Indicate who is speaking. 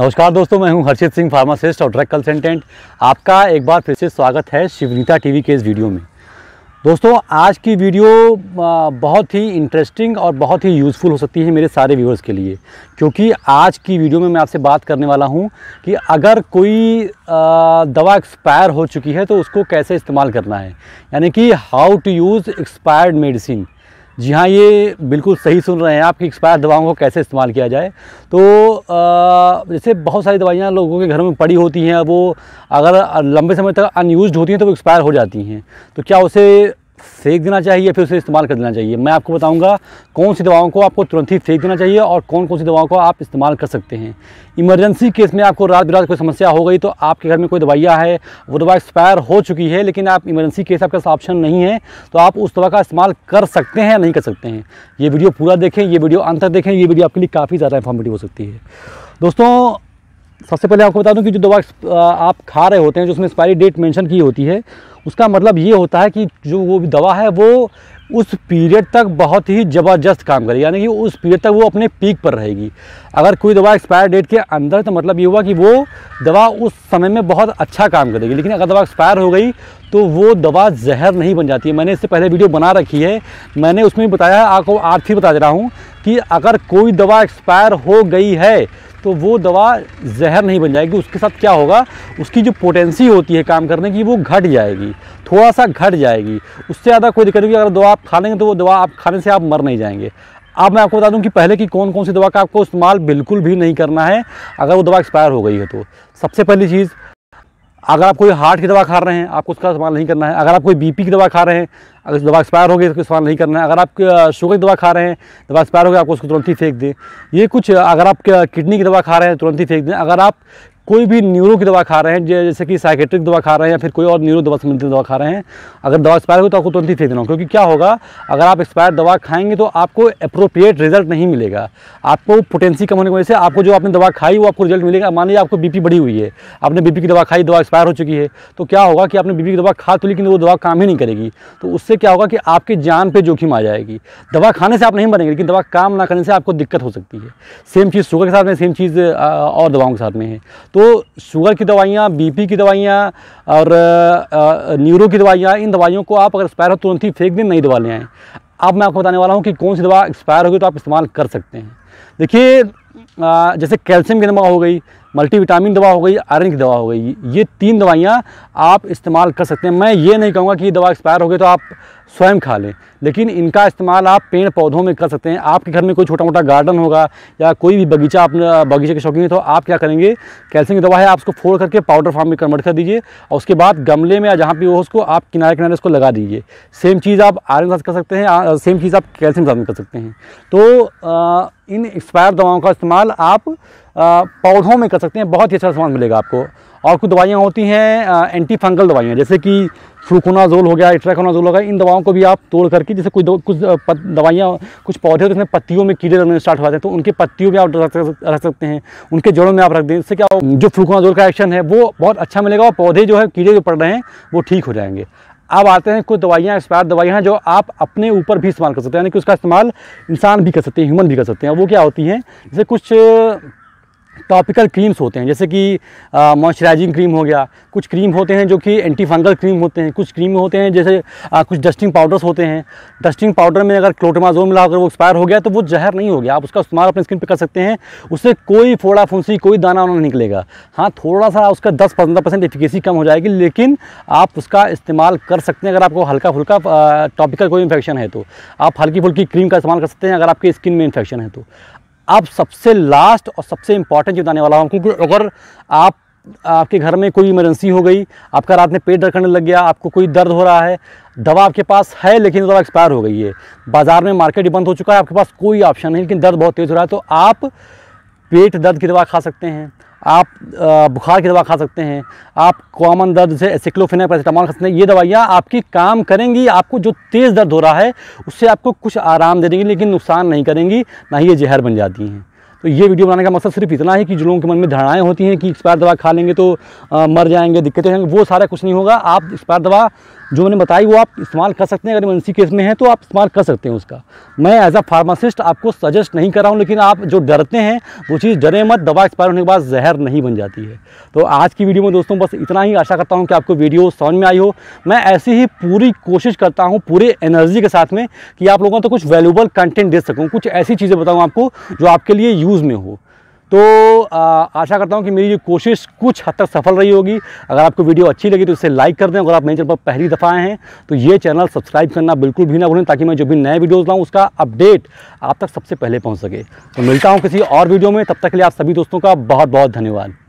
Speaker 1: नमस्कार दोस्तों मैं हूं हर्षित सिंह फार्मासिस्ट और ड्रग कंसल्टेंट आपका एक बार फिर से स्वागत है शिवनीता टीवी के इस वीडियो में दोस्तों आज की वीडियो बहुत ही इंटरेस्टिंग और बहुत ही यूज़फुल हो सकती है मेरे सारे व्यूअर्स के लिए क्योंकि आज की वीडियो में मैं आपसे बात करने वाला हूं कि अगर कोई दवा एक्सपायर हो चुकी है तो उसको कैसे इस्तेमाल करना है यानी कि how to use expired medicine जी हाँ ये बिल्कुल सही सुन रहे हैं आप कि एक्सपायर दवाओं को कैसे इस्तेमाल किया जाए तो आ, जैसे बहुत सारी दवाइयाँ लोगों के घरों में पड़ी होती हैं वो अगर लंबे समय तक अनयूज होती हैं तो वो एक्सपायर हो जाती हैं तो क्या उसे फेंक देना चाहिए फिर उसे इस्तेमाल कर देना चाहिए मैं आपको बताऊंगा कौन सी दवाओं को आपको तुरंत ही फेंक देना चाहिए और कौन कौन सी दवाओं को आप इस्तेमाल कर सकते हैं इमरजेंसी केस में आपको रात बिरात कोई समस्या हो गई तो आपके घर में कोई दवाइयाँ है वो दवा एक्सपायर हो चुकी है लेकिन आप इमरजेंसी केस आपके पास ऑप्शन नहीं है तो आप उस दवा का इस्तेमाल कर सकते हैं या नहीं कर सकते हैं ये वीडियो पूरा देखें ये वीडियो अंतर देखें ये वीडियो आपके लिए काफ़ी ज़्यादा इन्फॉर्मेटिव हो सकती है दोस्तों सबसे पहले आपको बता दूं कि जो दवा आप खा रहे होते हैं जो उसमें एक्सपायरी डेट मेंशन की होती है उसका मतलब ये होता है कि जो वो दवा है वो उस पीरियड तक बहुत ही ज़बरदस्त काम करेगी यानी कि उस पीरियड तक वो अपने पीक पर रहेगी अगर कोई दवा एक्सपायर डेट के अंदर तो मतलब ये हुआ कि वो दवा उस समय में बहुत अच्छा काम करेगी लेकिन अगर दवा एक्सपायर हो गई तो वो दवा जहर नहीं बन जाती है मैंने इससे पहले वीडियो बना रखी है मैंने उसमें बताया आपको आज फिर बता दे रहा हूँ कि अगर कोई दवा एक्सपायर हो गई है तो वो दवा जहर नहीं बन जाएगी उसके साथ क्या होगा उसकी जो पोटेंसी होती है काम करने की वो घट जाएगी थोड़ा सा घट जाएगी उससे ज़्यादा कोई दिक्कत नहीं अगर दवा आप खा लेंगे तो वो दवा आप खाने से आप मर नहीं जाएंगे अब मैं आपको बता दूं कि पहले की कौन कौन सी दवा का आपको इस्तेमाल बिल्कुल भी नहीं करना है अगर वो दवा एक्सपायर हो गई है तो सबसे पहली चीज़ अगर आप कोई हार्ट की दवा खा रहे हैं आपको उसका इस्तेमाल नहीं करना है अगर आप कोई बीपी की दवा खा रहे हैं अगर दवा एक्सपायर हो गई तो उसको इस्तेमाल नहीं करना है अगर आप शुगर की दवा खा रहे हैं दवा एक्सपायर हो गई आपको उसको तुरंत ही फेंक दें ये कुछ अगर आप किडनी की दवा खा रहे हैं तुरंत ही फेंक दें अगर आप कोई भी न्यूरो की दवा खा रहे हैं जैसे कि साइकेट्रिक दवा खा रहे हैं या फिर कोई और न्यूरो दवा संबंधित दवा खा रहे हैं अगर दवा एक्सपायर हो तो आपको तुरंत ही फेंक देना क्योंकि क्या होगा अगर आप एक्सपायर दवा खाएंगे तो आपको अप्रोप्रिएट रिजल्ट नहीं मिलेगा आपको पोटेंसी कम होने की वजह से आपको जो आपने दवा खाई वो आपको रिजल्ट मिलेगा मान लीजिए आपको बीपी बढ़ी हुई है आपने बीपी की दवा खाई दवा एक्सपायर हो चुकी है तो क्या होगा कि आपने बीपी की दवा खा तो लेकिन वो दवा काम ही नहीं करेगी तो उससे क्या होगा कि आपकी जान पर जोखिम आ जाएगी दवा खाने से आप नहीं बनेंगे लेकिन दवा काम ना करने से आपको दिक्कत हो सकती है सेम चीज़ शुगर के साथ में सेम चीज़ और दवाओं के साथ में है तो तो शुगर की दवाइयाँ बीपी की दवाइयाँ और न्यूरो की दवाइयाँ इन दवाइयों को आप अगर एक्सपायर हो तो तुरंत ही फेंक दें नई दवा ले आएँ अब मैं आपको बताने वाला हूँ कि कौन सी दवा एक्सपायर होगी तो आप इस्तेमाल कर सकते हैं देखिए जैसे कैल्शियम की दवा हो गई मल्टीविटामिन दवा हो गई आयरन की दवा हो गई ये तीन दवाइयाँ आप इस्तेमाल कर सकते हैं मैं ये नहीं कहूँगा कि ये दवा एक्सपायर हो गई तो आप स्वयं खा लें लेकिन इनका इस्तेमाल आप पेड़ पौधों में कर सकते हैं आपके घर में कोई छोटा मोटा गार्डन होगा या कोई भी बगीचा अपना बगीचे के शौकीन है तो आप क्या करेंगे कैल्शियम की दवा है आप उसको फोड़ करके पाउडर फार्म में कन्वर्ट कर दीजिए और उसके बाद गमले में या जहाँ भी हो उसको आप किनारे किनारे उसको लगा दीजिए सेम चीज़ आप आयरन साथ कर सकते हैं सेम चीज़ आप कैल्शियम साथ कर सकते हैं तो इन एक्सपायर दवाओं का इस्तेमाल आप पौधों में कर सकते हैं बहुत ही अच्छा सामान मिलेगा आपको और कुछ दवाइयाँ होती हैं एंटी फंगल दवाइयाँ जैसे कि फ्लूकोनाजोल हो गया इट्राकोनाजोल हो गया इन दवाओं को भी आप तोड़ करके जैसे कुछ कुछ दवाइयाँ कुछ पौधे होते हैं पत्तियों में कीड़े लगने स्टार्ट हो जाते हैं तो उनके पत्तियों में आप रख सकते हैं उनके जड़ों में आप रख दें इससे क्या जो फ्लूकोनाजोल का एक्शन है वो बहुत अच्छा मिलेगा और पौधे जो है कीड़े जो पड़ रहे हैं वो ठीक हो जाएंगे अब आते हैं कुछ दवाइयाँ एक्सपायर दवाइयाँ हैं जो आप अपने ऊपर भी इस्तेमाल कर सकते हैं यानी कि उसका इस्तेमाल इंसान भी कर सकते हैं ह्यूमन भी कर सकते हैं वो क्या होती हैं जैसे कुछ टॉपिकल क्रीम्स होते हैं जैसे कि मॉइस्चराइजिंग क्रीम हो गया कुछ क्रीम होते हैं जो कि एंटी फंगल क्रीम होते हैं कुछ क्रीम होते हैं जैसे आ, कुछ डस्टिंग पाउडर्स होते हैं डस्टिंग पाउडर में अगर क्लोटमाजोन मिला अगर वो एक्सपायर हो गया तो वो जहर नहीं हो गया आप उसका इस्तेमाल अपने स्किन पर कर सकते हैं उससे कोई फोड़ा फुंसी कोई दाना वाना निकलेगा हाँ थोड़ा सा उसका दस पंद्रह परसेंट एफिकेसी कम हो जाएगी लेकिन आप उसका इस्तेमाल कर सकते हैं अगर आपको हल्का फुल्का टॉपिकल कोई इन्फेक्शन है तो आप हल्की फुल्की क्रीम का इस्तेमाल कर सकते हैं अगर आपके स्किन में इन्फेक्शन है तो आप सबसे लास्ट और सबसे इम्पॉर्टेंट चीज़ बताने वाला हूँ क्योंकि अगर आप आपके घर में कोई इमरजेंसी हो गई आपका रात में पेट दर्द करने लग गया आपको कोई दर्द हो रहा है दवा आपके पास है लेकिन दवा एक्सपायर हो गई है बाज़ार में मार्केट बंद हो चुका है आपके पास कोई ऑप्शन नहीं लेकिन दर्द बहुत तेज़ हो रहा है तो आप पेट दर्द की दवा खा सकते हैं आप बुखार की दवा खा सकते हैं आप कॉमन दर्द से सिक्लोफिनेक पैरासीटामॉल खा सकते हैं ये दवाइयाँ आपकी काम करेंगी आपको जो तेज़ दर्द हो रहा है उससे आपको कुछ आराम दे देंगी लेकिन नुकसान नहीं करेंगी ना ही ये जहर बन जाती हैं तो ये वीडियो बनाने का मकसद सिर्फ इतना है कि जो लोगों के मन में धारणाएं होती हैं कि एक्सपायर दवा खा लेंगे तो आ, मर जाएंगे दिक्कतें होंगी वो सारा कुछ नहीं होगा आप एक्सपायर दवा जो मैंने बताई वो आप इस्तेमाल कर सकते हैं अगर इमरजेंसी केस में है तो आप इस्तेमाल कर सकते हैं उसका मैं एज अ फार्मासिस्ट आपको सजेस्ट नहीं कर रहा हूँ लेकिन आप जो डरते हैं वो चीज़ डरे मत दवा एक्सपायर होने के बाद जहर नहीं बन जाती है तो आज की वीडियो में दोस्तों बस इतना ही आशा करता हूँ कि आपको वीडियो समझ में आई हो मैं ऐसी ही पूरी कोशिश करता हूँ पूरे एनर्जी के साथ में कि आप लोगों को तो कुछ वैल्यूबल कंटेंट दे सकूँ कुछ ऐसी चीज़ें बताऊँ आपको जो आपके लिए यूज़ में हो तो आशा करता हूँ कि मेरी ये कोशिश कुछ हद तक सफल रही होगी अगर आपको वीडियो अच्छी लगी तो इसे लाइक कर दें अगर आप मेरे चैनल पर पहली दफ़ा आए हैं तो ये चैनल सब्सक्राइब करना बिल्कुल भी ना भूलें ताकि मैं जो भी नए वीडियोज़ लाऊँ उसका अपडेट आप तक सबसे पहले पहुँच सके तो मिलता हूँ किसी और वीडियो में तब तक के लिए आप सभी दोस्तों का बहुत बहुत धन्यवाद